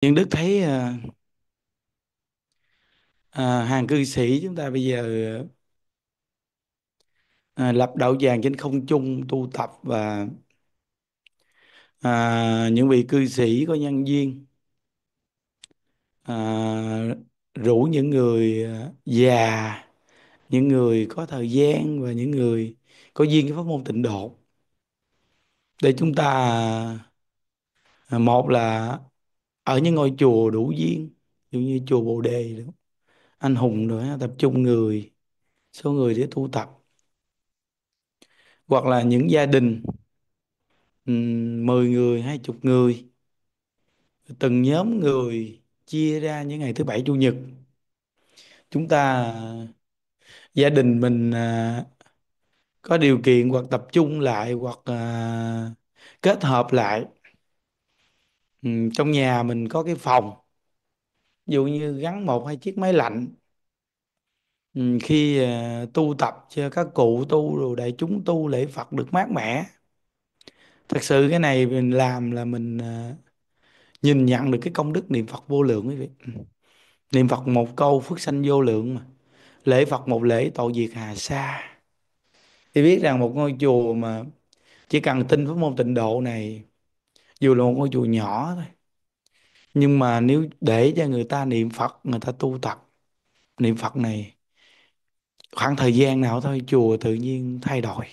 nhưng đức thấy à, à, hàng cư sĩ chúng ta bây giờ à, lập đạo tràng trên không trung tu tập và à, những vị cư sĩ có nhân duyên à, rủ những người già những người có thời gian và những người có duyên với pháp môn tịnh độ để chúng ta một là ở những ngôi chùa đủ duyên dụ như chùa Bồ Đề đó. anh hùng nữa tập trung người số người để tu tập hoặc là những gia đình 10 người, chục người từng nhóm người chia ra những ngày thứ bảy chủ nhật chúng ta gia đình mình à, có điều kiện hoặc tập trung lại hoặc à, kết hợp lại Ừ, trong nhà mình có cái phòng ví dụ như gắn một hai chiếc máy lạnh ừ, khi ờ, tu tập cho các cụ tu rồi đại chúng tu lễ Phật được mát mẻ thật sự cái này mình làm là mình ờ, nhìn nhận được cái công đức niệm Phật vô lượng quý vị niệm Phật một câu phước sanh vô lượng mà lễ Phật một lễ tội diệt hà sa thì biết rằng một ngôi chùa mà chỉ cần tin pháp môn tịnh độ này dù là một ngôi chùa nhỏ thôi nhưng mà nếu để cho người ta niệm Phật người ta tu tập niệm Phật này khoảng thời gian nào thôi chùa tự nhiên thay đổi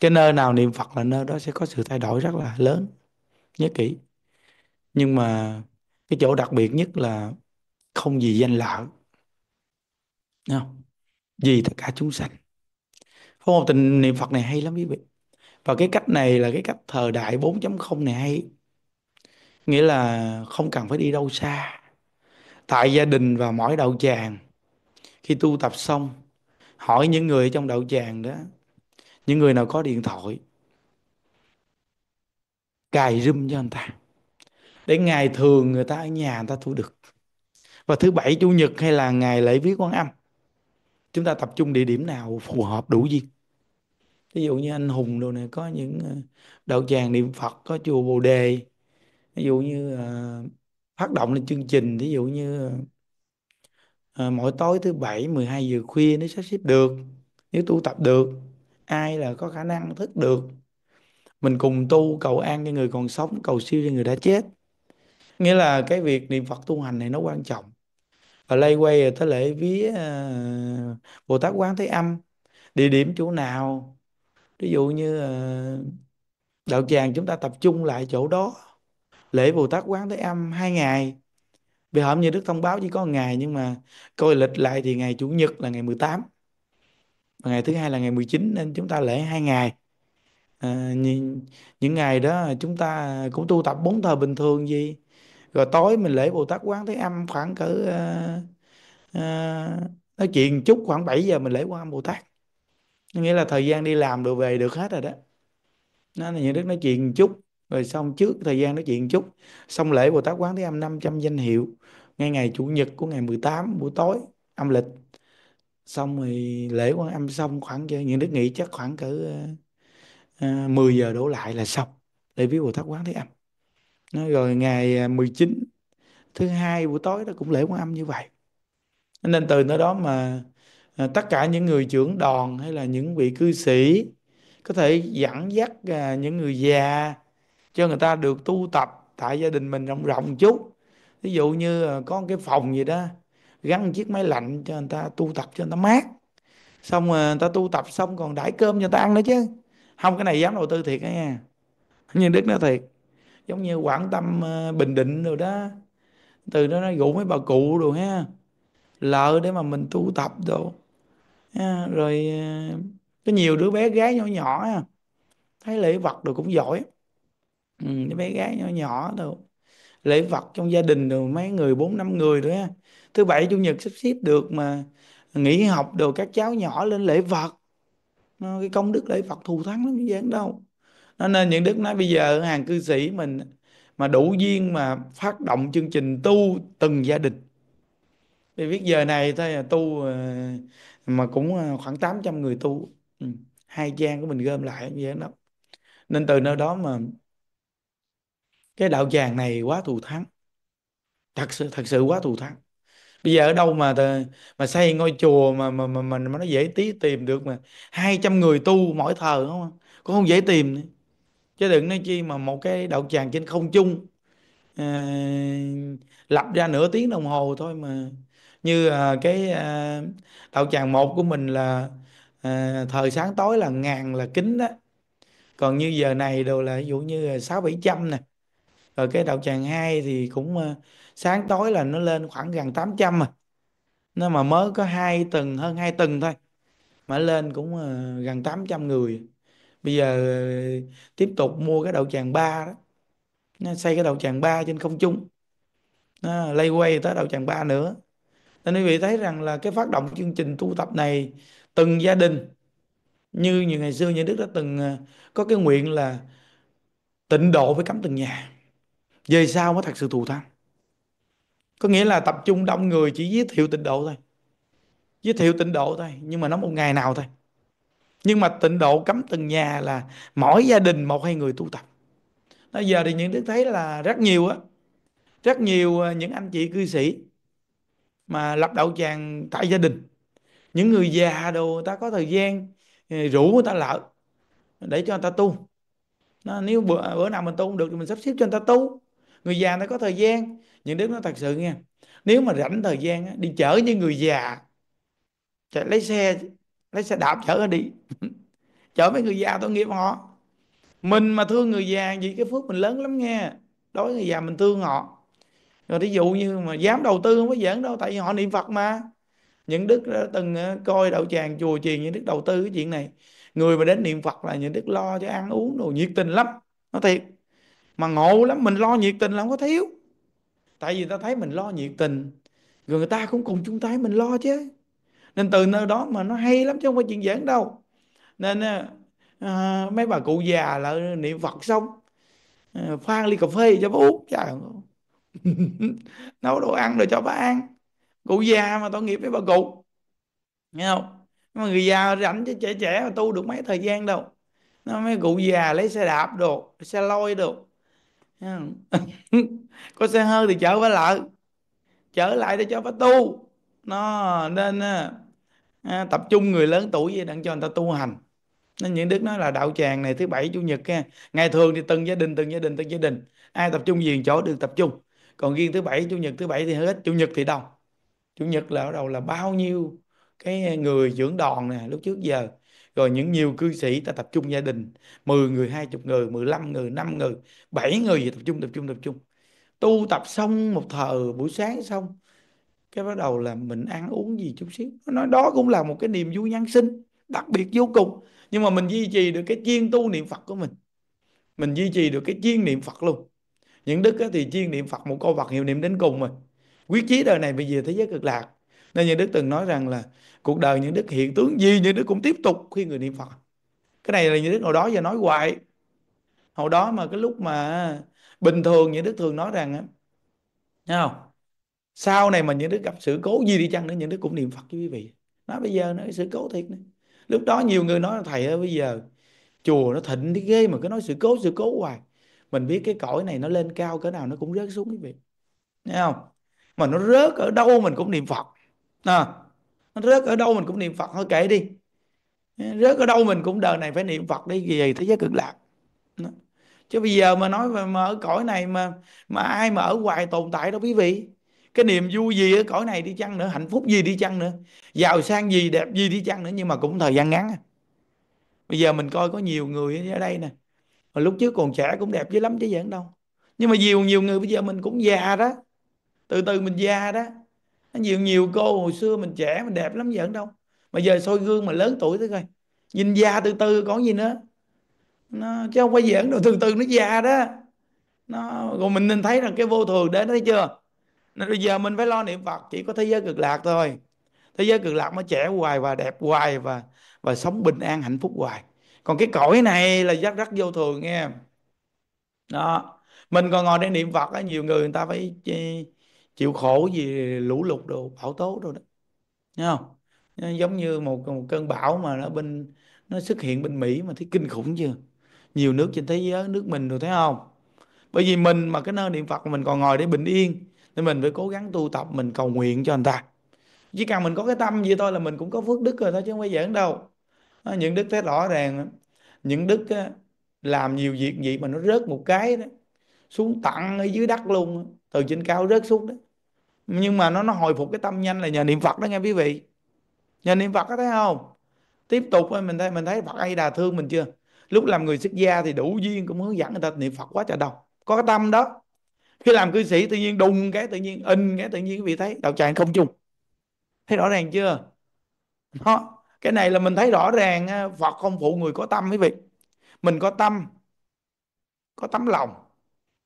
cái nơi nào niệm Phật là nơi đó sẽ có sự thay đổi rất là lớn nhớ kỹ nhưng mà cái chỗ đặc biệt nhất là không vì danh lợi không? vì tất cả chúng sanh có một tình niệm Phật này hay lắm quý vị và cái cách này là cái cách thời đại 4.0 này hay nghĩa là không cần phải đi đâu xa tại gia đình và mỗi đạo tràng khi tu tập xong hỏi những người trong đạo tràng đó những người nào có điện thoại cài râm cho anh ta để ngày thường người ta ở nhà người ta thu được và thứ bảy chủ nhật hay là ngày lễ viết quan âm chúng ta tập trung địa điểm nào phù hợp đủ duyên ví dụ như anh hùng đồ này có những ờ, đạo tràng niệm Phật có chùa Bồ Đề ví dụ như ờ, phát động lên chương trình ví dụ như ờ, ờ, mỗi tối thứ bảy 12 giờ khuya nếu sắp xếp được nếu tu tập được ai là có khả năng thức được mình cùng tu cầu an cho người còn sống cầu siêu cho người đã chết nghĩa là cái việc niệm Phật tu hành này nó quan trọng và lay quay tới lễ vía ờ, Bồ Tát Quán Thế Âm địa điểm chỗ nào ví dụ như ờ, đạo tràng chúng ta tập trung lại chỗ đó lễ Bồ Tát Quán Thế Âm hai ngày vì hôm như Đức thông báo chỉ có một ngày nhưng mà coi lịch lại thì ngày Chủ nhật là ngày 18 và ngày thứ hai là ngày 19 nên chúng ta lễ hai ngày à, ờ, những, những ngày đó chúng ta cũng tu tập bốn thờ bình thường gì rồi tối mình lễ Bồ Tát Quán Thế Âm khoảng cỡ uh, uh, nói chuyện chút khoảng 7 giờ mình lễ Quan Bồ Tát nghĩa là thời gian đi làm được về được hết rồi đó nó là những ừ. đức nói chuyện chút rồi xong trước thời gian nói chuyện chút xong lễ Bồ Tát Quán Thế Âm 500 danh hiệu ngay ngày chủ nhật của ngày 18 buổi tối âm lịch xong rồi lễ quan âm xong khoảng cho những đức nghĩ chắc khoảng cỡ uh, ờ, 10 ờ, giờ đổ lại là xong để viết Bồ Tát Quán Thế Âm nó rồi ngày 19 ờ, thứ hai buổi tối đó cũng lễ quan âm như vậy nên từ nơi đó mà À, tất cả những người trưởng đoàn hay là những vị cư sĩ có thể dẫn dắt à, những người già cho người ta được tu tập tại gia đình mình rộng rộng chút ví dụ như à, có cái phòng gì đó gắn chiếc máy lạnh cho người ta tu tập cho người ta mát xong à, người ta tu tập xong còn đãi cơm cho người ta ăn nữa chứ không cái này dám đầu tư thiệt đó nha nhưng đức nói thiệt giống như quảng tâm bình định rồi đó từ đó nó rủ mấy bà cụ rồi ha lợ để mà mình tu tập đồ à, rồi ờ, có nhiều đứa bé gái nhỏ nhỏ à, thấy lễ vật rồi cũng giỏi ừ, đứa bé gái nhỏ nhỏ rồi lễ vật trong gia đình rồi mấy người bốn năm người nữa ha. thứ bảy chủ nhật sắp xếp được mà nghỉ học đồ các cháu nhỏ lên lễ vật nó cái công đức lễ vật thù thắng lắm chứ đâu nó nên những đức nói bây giờ hàng cư sĩ mình mà đủ duyên mà phát động chương trình tu từng gia đình vì biết giờ này thôi à, tu ờ, mà cũng ờ, khoảng 800 người tu ừ, hai trang của mình gom lại như vậy đó nên từ nơi đó mà cái đạo tràng này quá thù thắng thật sự thật sự quá thù thắng bây giờ ở đâu mà mà xây ngôi chùa mà mà mà mà, nó dễ tí tìm được mà 200 người tu mỗi thờ không à? cũng không dễ tìm nữa. chứ đừng nói chi mà một cái đạo tràng trên không trung ờ, lập ra nửa tiếng đồng hồ thôi mà như à, cái à, đạo tràng một của mình là à, thời sáng tối là ngàn là kính đó còn như giờ này đồ là ví dụ như sáu bảy trăm nè rồi cái đạo tràng hai thì cũng à, sáng tối là nó lên khoảng gần tám trăm à nó mà mới có hai tuần hơn hai tuần thôi mà lên cũng gần tám trăm người bây giờ tiếp tục mua cái đạo tràng ba đó nó xây cái đạo tràng ba trên không trung nó lay quay tới đạo tràng ba nữa nên quý vị thấy rằng là cái phát động chương trình tu tập này từng gia đình như những ngày xưa nhà đức đã từng à, có cái nguyện là tịnh độ với cấm từng nhà về sau mới thật sự thù thắng có nghĩa là tập trung đông người chỉ giới thiệu tịnh độ thôi giới thiệu tịnh độ thôi nhưng mà nó một ngày nào thôi nhưng mà tịnh độ cấm từng nhà là mỗi gia đình một hai người tu tập bây giờ thì những đức thấy là rất nhiều á rất nhiều à, những anh chị cư sĩ mà lập đạo tràng tại gia đình những người già đồ người ta có thời gian ờ, rủ người ta lợi để cho người ta tu nó, nếu bữa, bữa nào mình tu không được thì mình sắp xếp cho người ta tu người già nó có thời gian những đức nó thật sự nghe nếu mà rảnh thời gian đi chở với người già chạy lấy xe lấy xe đạp chở nó đi chở mấy người già tội nghiệp họ mình mà thương người già vì cái phước mình lớn lắm nghe đối với người già mình thương họ rồi thí dụ như mà dám đầu tư không có giỡn đâu tại vì họ niệm phật mà những đức đã từng ờ, coi đạo tràng chùa chiền những đức đầu tư cái chuyện này người mà đến niệm phật là những đức lo cho ăn uống đồ nhiệt tình lắm nó thiệt mà ngộ lắm mình lo nhiệt tình là không có thiếu tại vì ta thấy mình lo nhiệt tình rồi người ta cũng cùng chung tay mình lo chứ nên từ nơi đó mà nó hay lắm chứ không phải chuyện giỡn đâu nên à, mấy bà cụ già là niệm phật xong à, phan ly cà phê cho bố uống trời nấu đồ ăn rồi cho bà ăn cụ già mà tội nghiệp với bà cụ nghe không mà người già rảnh cho trẻ trẻ mà tu được mấy thời gian đâu nó mấy cụ già lấy xe đạp đồ xe lôi đồ có xe hơi thì chở bà lại chở lại để cho bà tu nó nên à, tập trung người lớn tuổi vậy đặng cho người ta tu hành nên những đức nói là đạo tràng này thứ bảy chủ nhật ha. ngày thường thì từng gia đình từng gia đình từng gia đình ai tập trung gì chỗ được tập trung còn riêng thứ bảy chủ nhật thứ bảy thì hết chủ nhật thì đông chủ nhật là ở đầu là bao nhiêu cái người dưỡng đòn nè lúc trước giờ rồi những nhiều cư sĩ ta tập trung gia đình 10 người 20 người 15 người 5 người 7 người gì tập trung tập trung tập trung tu tập xong một thờ buổi sáng xong cái bắt đầu là mình ăn uống gì chút xíu nói đó cũng là một cái niềm vui nhân sinh đặc biệt vô cùng nhưng mà mình duy trì được cái chuyên tu niệm Phật của mình mình duy trì được cái chuyên niệm Phật luôn những đức thì chuyên niệm phật một câu phật hiệu niệm đến cùng mà quyết chí đời này bây giờ thế giới cực lạc nên những đức từng nói rằng là cuộc đời những đức hiện tướng gì những đức cũng tiếp tục khi người niệm phật cái này là những đức hồi đó giờ nói hoài hồi đó mà cái lúc mà bình thường những đức thường nói rằng á không sau này mà những đức gặp sự cố gì đi chăng nữa những đức cũng niệm phật với quý vị nói bây giờ nói sự cố thiệt nữa lúc đó nhiều người nói thầy ơi bây giờ chùa nó thịnh đi ghê mà cứ nói sự cố sự cố hoài mình biết cái cõi này nó lên cao cỡ nào nó cũng rớt xuống quý vị thấy không mà nó rớt ở đâu mình cũng niệm phật à, nó rớt ở đâu mình cũng niệm phật thôi kệ đi rớt ở đâu mình cũng đời này phải niệm phật đi về thế giới cực lạc chứ bây giờ mà nói mà, mà ở cõi này mà mà ai mà ở hoài tồn tại đâu quý vị cái niềm vui gì ở cõi này đi chăng nữa hạnh phúc gì đi chăng nữa giàu sang gì đẹp gì đi chăng nữa nhưng mà cũng thời gian ngắn à. bây giờ mình coi có nhiều người ở đây nè mà lúc trước còn trẻ cũng đẹp dữ lắm chứ vậy đâu nhưng mà nhiều nhiều người bây giờ mình cũng già đó từ từ mình già đó nhiều nhiều cô hồi xưa mình trẻ mình đẹp lắm giận đâu mà giờ soi gương mà lớn tuổi thế coi nhìn già từ từ còn gì nữa nó chứ không phải giỡn đâu từ từ nó già đó nó rồi mình nên thấy rằng cái vô thường đến thấy chưa nên bây giờ mình phải lo niệm phật chỉ có thế giới cực lạc thôi thế giới cực lạc mới trẻ hoài và đẹp hoài và và sống bình an hạnh phúc hoài còn cái cõi này là rất rất vô thường nghe đó mình còn ngồi đây niệm phật á nhiều người người ta phải chịu khổ gì lũ lụt đồ bão tố rồi đó Thấy không giống như một, một cơn bão mà nó bên nó xuất hiện bên mỹ mà thấy kinh khủng chưa nhiều nước trên thế giới nước mình rồi thấy không bởi vì mình mà cái nơi niệm phật mình còn ngồi để bình yên nên mình phải cố gắng tu tập mình cầu nguyện cho người ta chỉ cần mình có cái tâm gì thôi là mình cũng có phước đức rồi thôi chứ không phải giỡn đâu những đức thấy rõ ràng những đức làm nhiều việc gì mà nó rớt một cái đó xuống tặng ở dưới đất luôn từ trên cao rớt xuống đó nhưng mà nó nó hồi phục cái tâm nhanh là nhờ niệm phật đó nghe quý vị nhờ niệm phật có thấy không tiếp tục mình thấy mình thấy phật ai đà thương mình chưa lúc làm người xuất gia thì đủ duyên cũng hướng dẫn người ta niệm phật quá trời đâu có cái tâm đó khi làm cư sĩ tự nhiên đùng cái tự nhiên in cái tự nhiên quý vị thấy đạo tràng không chung thấy rõ ràng chưa đó cái này là mình thấy rõ ràng Phật không phụ người có tâm quý vị mình có tâm có tấm lòng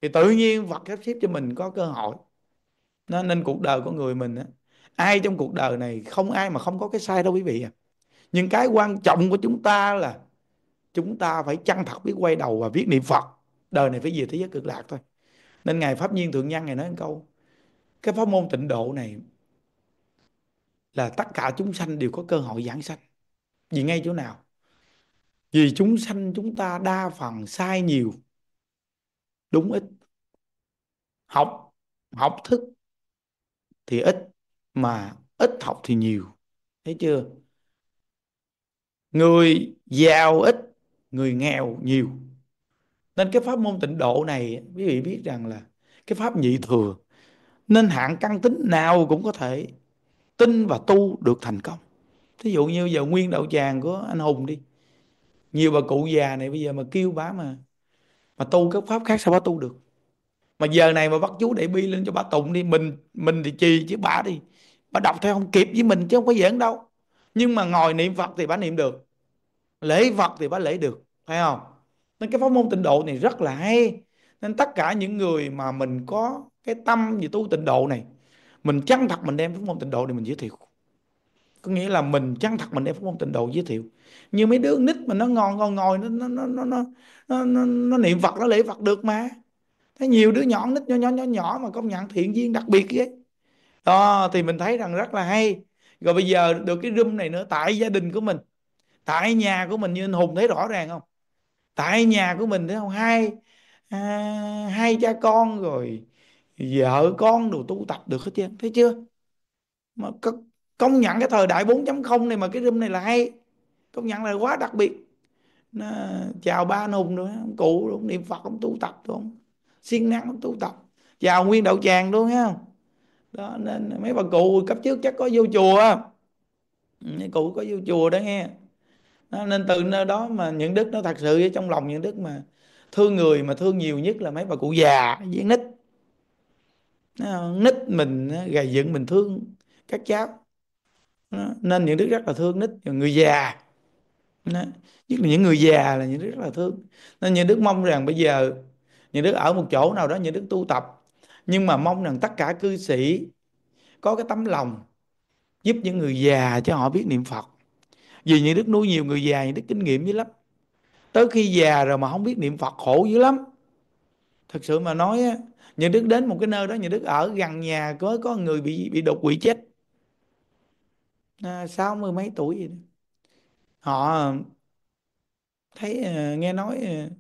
thì tự nhiên Phật sắp xếp cho mình có cơ hội nên cuộc đời của người mình á ai trong cuộc đời này không ai mà không có cái sai đâu quý vị à nhưng cái quan trọng của chúng ta là chúng ta phải chăng thật biết quay đầu và biết niệm Phật đời này phải về thế giới cực lạc thôi nên ngài pháp nhiên thượng nhân ngài nói một câu cái pháp môn tịnh độ này là tất cả chúng sanh đều có cơ hội giảng sanh vì ngay chỗ nào vì chúng sanh chúng ta đa phần sai nhiều đúng ít học học thức thì ít mà ít học thì nhiều thấy chưa người giàu ít người nghèo nhiều nên cái pháp môn tịnh độ này quý vị biết rằng là cái pháp nhị thừa nên hạng căn tính nào cũng có thể tin và tu được thành công thí dụ như giờ nguyên đạo tràng của anh hùng đi nhiều bà cụ già này bây giờ mà kêu bá mà mà tu các pháp khác sao bá tu được mà giờ này mà bắt chú đại bi lên cho bà tụng đi mình mình thì trì chứ bà đi bà đọc theo không kịp với mình chứ không có giỡn đâu nhưng mà ngồi niệm phật thì bà niệm được lễ phật thì bà lễ được phải không nên cái pháp môn tịnh độ này rất là hay nên tất cả những người mà mình có cái tâm về tu tịnh độ này mình chân thật mình đem pháp môn tịnh độ này mình giới thiệu có nghĩa là mình chăng thật mình đem phúc âm tịnh độ giới thiệu như mấy đứa nít mà nó ngon ngon ngồi nó nó nó nó nó nó, nó, nó niệm phật nó lễ phật được mà thấy nhiều đứa nhỏ nít nhỏ nhỏ nhỏ nhỏ mà công nhận thiện duyên đặc biệt vậy đó thì mình thấy rằng rất là hay rồi bây giờ được cái room này nữa tại gia đình của mình tại nhà của mình như anh hùng thấy rõ ràng không tại nhà của mình thấy không hai à, hai cha con rồi vợ con đồ tu tập được hết trơn thấy chưa mà có công nhận cái thời đại 4.0 này mà cái room này là hay công nhận là quá đặc biệt nó chào ba nùng nữa ông cụ luôn niệm phật ông tu tập luôn siêng năng ông tu tập chào nguyên đạo tràng luôn ha đó nên mấy bà cụ cấp trước chắc có vô chùa ừ, mấy cụ có vô chùa đó nghe đó, nên từ đó mà những đức nó thật sự trong lòng những đức mà thương người mà thương nhiều nhất là mấy bà cụ già với nít nít mình gầy dựng mình thương các cháu nên những đứa rất là thương nít người già nhất là những người già là những đứa rất là thương nên những Đức mong rằng bây giờ những đứa ở một chỗ nào đó những đứa tu tập nhưng mà mong rằng tất cả cư sĩ có cái tấm lòng giúp những người già cho họ biết niệm Phật vì những đức nuôi nhiều người già những đức kinh nghiệm dữ lắm tới khi già rồi mà không biết niệm Phật khổ dữ lắm thật sự mà nói những đức đến một cái nơi đó những đức ở gần nhà có có người bị bị đột quỵ chết À, sáu mươi mấy tuổi gì đó. họ thấy ờ, nghe nói ờ,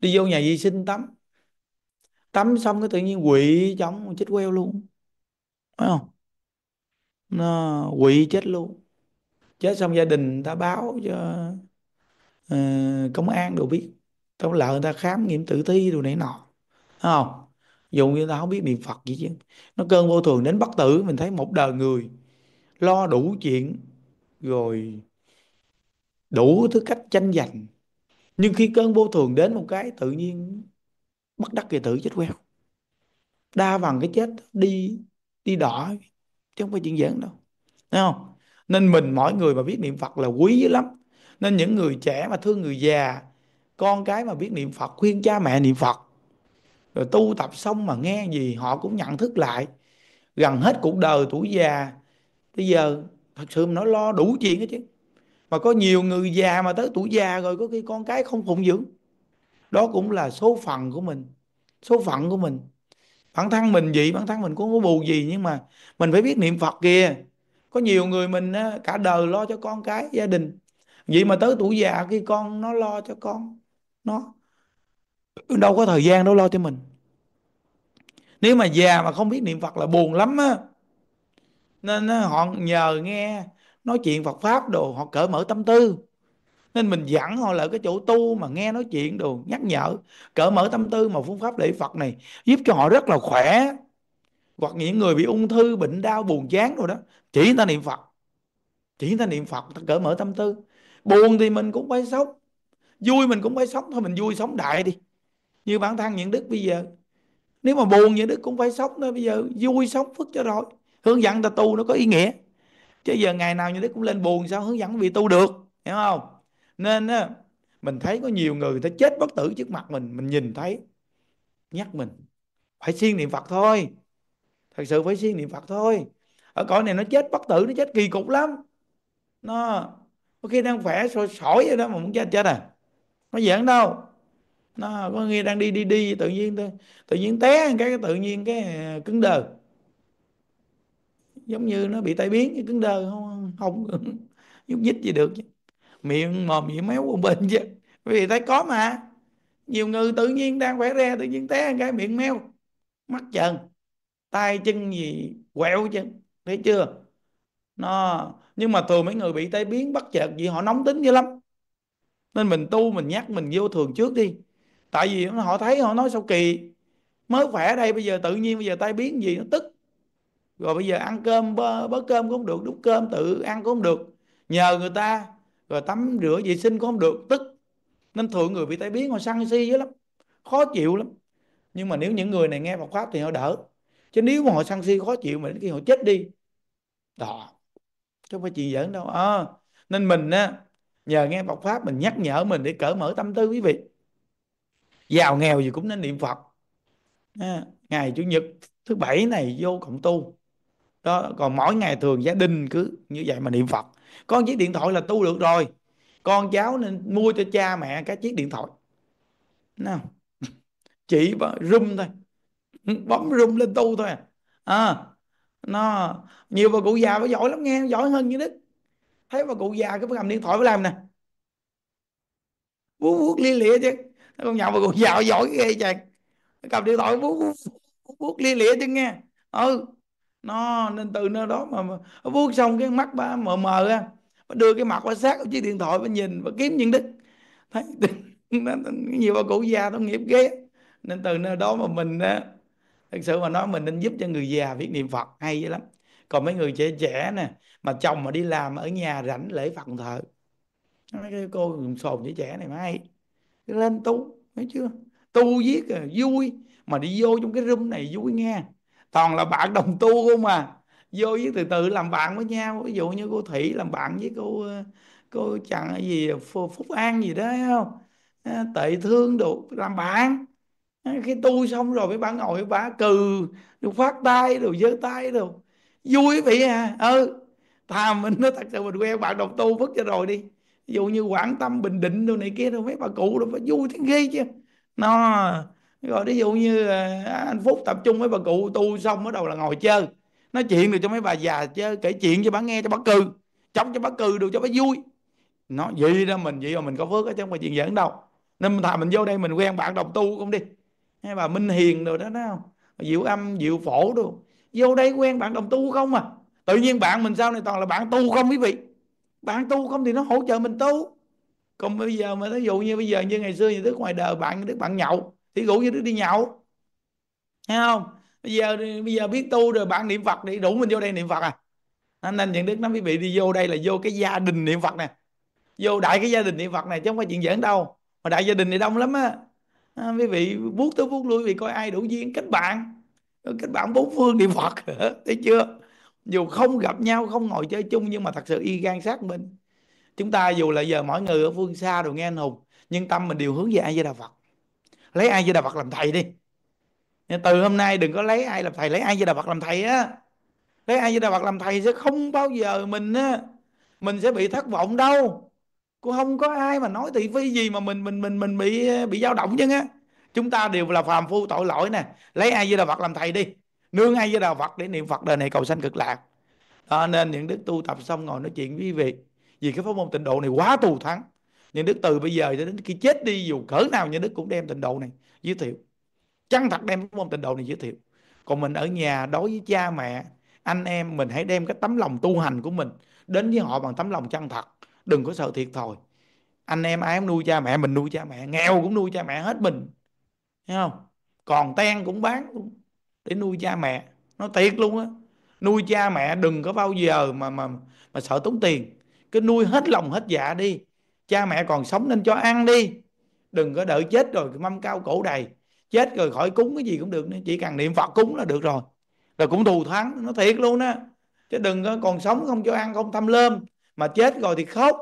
đi vô nhà vệ sinh tắm tắm xong cái tự nhiên quỵ chóng chết queo luôn phải không nó quỵ chết luôn chết xong gia đình ta báo cho uh, công an đồ biết tao lợi người ta khám nghiệm tử thi đồ này nọ phải không dù người ta không biết niệm phật gì chứ nó cơn vô thường đến bất tử mình thấy một đời người lo đủ chuyện rồi đủ thứ cách tranh giành nhưng khi cơn vô thường đến một cái tự nhiên bất đắc kỳ tử chết queo đa bằng cái chết đi đi đỏ chứ không phải chuyện giỡn đâu thấy không nên mình mỗi người mà biết niệm phật là quý dữ lắm nên những người trẻ mà thương người già con cái mà biết niệm phật khuyên cha mẹ niệm phật rồi tu tập xong mà nghe gì họ cũng nhận thức lại gần hết cuộc đời tuổi già bây giờ thật sự mà nói lo đủ chuyện hết chứ mà có nhiều người già mà tới tuổi già rồi có khi con cái không phụng dưỡng đó cũng là số phận của mình số phận của mình bản thân mình vậy bản thân mình cũng không có bù gì nhưng mà mình phải biết niệm phật kìa có nhiều người mình cả đời lo cho con cái gia đình vậy mà tới tuổi già khi con nó lo cho con nó đâu có thời gian đâu lo cho mình nếu mà già mà không biết niệm phật là buồn lắm á nên họ nhờ nghe nói chuyện Phật pháp đồ họ cởi mở tâm tư nên mình dẫn họ lại cái chỗ tu mà nghe nói chuyện đồ nhắc nhở cởi mở tâm tư mà phương pháp lễ Phật này giúp cho họ rất là khỏe hoặc những người bị ung thư bệnh đau buồn chán rồi đó chỉ ta niệm Phật chỉ ta niệm Phật ta cởi mở tâm tư buồn thì mình cũng phải sống vui mình cũng phải sống thôi mình vui sống đại đi như bản thân những đức bây giờ nếu mà buồn những đức cũng phải sống thôi bây giờ vui sống phức cho rồi hướng dẫn ta tu nó có ý nghĩa chứ giờ ngày nào như thế cũng lên buồn sao hướng dẫn vì tu được hiểu không nên mình thấy có nhiều người người ta chết bất tử trước mặt mình mình nhìn thấy nhắc mình phải siêng niệm phật thôi thật sự phải siêng niệm phật thôi ở cõi này nó chết bất tử nó chết kỳ cục lắm nó có khi đang khỏe sôi sỏi vậy đó mà muốn chết chết à nó giỡn đâu nó có khi đang đi đi đi tự nhiên tự, tự nhiên té cái tự nhiên cái à, cứng đờ giống như nó bị tai biến cứng đơ không không nhúc nhích gì được miệng mồm miệng méo quần bình chứ vì thấy có mà nhiều người tự nhiên đang khỏe re tự nhiên té cái miệng méo mắt trần tay chân gì quẹo chân thấy chưa nó nhưng mà thường mấy người bị tai biến bất chợt gì họ nóng tính dữ lắm nên mình tu mình nhắc mình vô thường trước đi tại vì họ thấy họ nói sao kỳ mới khỏe đây bây giờ tự nhiên bây giờ tai biến gì nó tức rồi bây giờ ăn cơm bớt cơm cũng được đút cơm tự ăn cũng được nhờ người ta rồi tắm rửa vệ sinh cũng không được tức nên thường người bị tai biến họ săn si dữ lắm khó chịu lắm nhưng mà nếu những người này nghe Phật pháp thì họ đỡ chứ nếu mà họ săn si khó chịu mà đến khi họ chết đi đó chứ không phải chuyện giỡn đâu à, nên mình á nhờ nghe Phật pháp mình nhắc nhở mình để cởi mở tâm tư quý vị giàu nghèo gì cũng nên niệm Phật à, ngày chủ nhật thứ bảy này vô cộng tu đó còn mỗi ngày thường gia đình cứ như vậy mà niệm phật con chiếc điện thoại là tu được rồi con cháu nên mua cho cha mẹ cái chiếc điện thoại nào chỉ rung thôi bấm rung lên tu thôi à, à nó nhiều bà cụ già phải giỏi lắm nghe giỏi hơn như đích thấy bà cụ già cứ cầm điện thoại phải làm nè vuốt vuốt lia lịa chứ con nhỏ bà cụ già giỏi ghê chàng cầm điện thoại vuốt vuốt lia lịa chứ nghe ừ nó nên từ nơi đó mà, mà vuốt xong cái mắt ba mờ mờ ra bà đưa cái mặt qua sát ở chiếc điện thoại và nhìn và kiếm những đức thấy nhiều bà cụ già tội nghiệp ghê nên từ nơi đó mà mình thật sự mà nói mình nên giúp cho người già biết niệm phật hay vậy lắm còn mấy người trẻ trẻ nè mà chồng mà đi làm ở nhà rảnh lễ phật thờ mấy cái cô dùng sồn với trẻ này mà hay lên tu thấy chưa tu viết à, vui mà đi vô trong cái room này vui nghe toàn là bạn đồng tu không à vô với từ từ làm bạn với nhau ví dụ như cô thủy làm bạn với cô ờ, cô chẳng gì phúc an gì đó không ờ, tệ thương đủ làm bạn ờ, khi tu xong rồi với bạn ngồi bà cừ được phát tay đồ giơ tay đồ vui vậy à ừ thà mình nó thật sự mình quen bạn đồng tu vứt cho rồi đi ví dụ như quảng tâm bình định đồ này kia đâu mấy bà cụ đâu phải vui thế ghê chứ nó rồi ví dụ như ờ, anh phúc tập trung với bà cụ tu xong bắt đầu là ngồi chơi nói chuyện được cho mấy bà già chơi kể chuyện cho bà nghe cho bà cười chống cho bà cười được cho bà vui nó vậy đó mình vậy mà mình có phước ở trong không phải chuyện giỡn đâu nên mình thà mình vô đây mình quen bạn đồng tu cũng đi hay bà minh hiền rồi đó đó không diệu âm diệu phổ đồ vô đây quen bạn đồng tu không à tự nhiên bạn mình sau này toàn là bạn tu không quý vị bạn tu không thì nó hỗ trợ mình tu còn bây giờ mà ví dụ như bây giờ như ngày xưa như đức ngoài đời bạn đức bạn nhậu thì rủ như đứa đi nhậu thấy không bây giờ bây giờ biết tu rồi bạn niệm phật đi đủ mình vô đây niệm phật à Anh nên những đức nói quý bị đi vô đây là vô cái gia đình niệm phật nè vô đại cái gia đình niệm phật này chứ không phải chuyện giỡn đâu mà đại gia đình này đông lắm á à, quý vị buốt tới buốt lui vì coi ai đủ duyên kết bạn kết bạn bốn phương niệm phật thấy chưa dù không gặp nhau không ngồi chơi chung nhưng mà thật sự y gan sát mình chúng ta dù là giờ mỗi người ở phương xa rồi nghe anh hùng nhưng tâm mình đều hướng về ai với đạo phật lấy ai với đà phật làm thầy đi nên từ hôm nay đừng có lấy ai làm thầy lấy ai với đà phật làm thầy á lấy ai với đà phật làm thầy sẽ không bao giờ mình á mình sẽ bị thất vọng đâu cũng không có ai mà nói thị phi gì mà mình mình mình mình bị bị dao động chứ á chúng ta đều là phàm phu tội lỗi nè lấy ai với đà phật làm thầy đi nương ai với đà phật để niệm phật đời này cầu sanh cực lạc đó, nên những đức tu tập xong ngồi nói chuyện với vị vì cái pháp môn tịnh độ này quá thù thắng nhưng đức từ bây giờ cho đến khi chết đi dù cỡ nào nhà đức cũng đem tịnh độ này giới thiệu chân thật đem cái môn tịnh độ này giới thiệu còn mình ở nhà đối với cha mẹ anh em mình hãy đem cái tấm lòng tu hành của mình đến với họ bằng tấm lòng chân thật đừng có sợ thiệt thòi anh em ai cũng nuôi cha mẹ mình nuôi cha mẹ nghèo cũng nuôi cha mẹ hết mình thấy không còn ten cũng bán để nuôi cha mẹ nó thiệt luôn á nuôi cha mẹ đừng có bao giờ mà mà mà sợ tốn tiền cứ nuôi hết lòng hết dạ đi cha mẹ còn sống nên cho ăn đi đừng có đợi chết rồi mâm cao cổ đầy chết rồi khỏi cúng cái gì cũng được chỉ cần niệm phật cúng là được rồi là cũng thù thắng nó thiệt luôn á chứ đừng có còn sống không cho ăn không tham lơm mà chết rồi thì khóc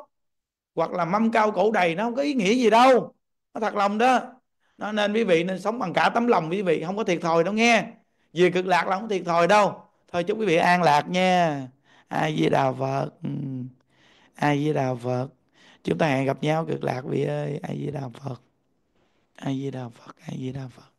hoặc là mâm cao cổ đầy nó không có ý nghĩa gì đâu nó thật lòng đó nó nên quý vị nên sống bằng cả tấm lòng quý vị không có thiệt thòi đâu nghe về cực lạc là không thiệt thòi đâu thôi chúc quý vị an lạc nha ai với đà phật ừ. ai với đà phật chúng ta hẹn gặp nhau cực lạc vị ơi ai di đà phật ai di đà phật ai di đà phật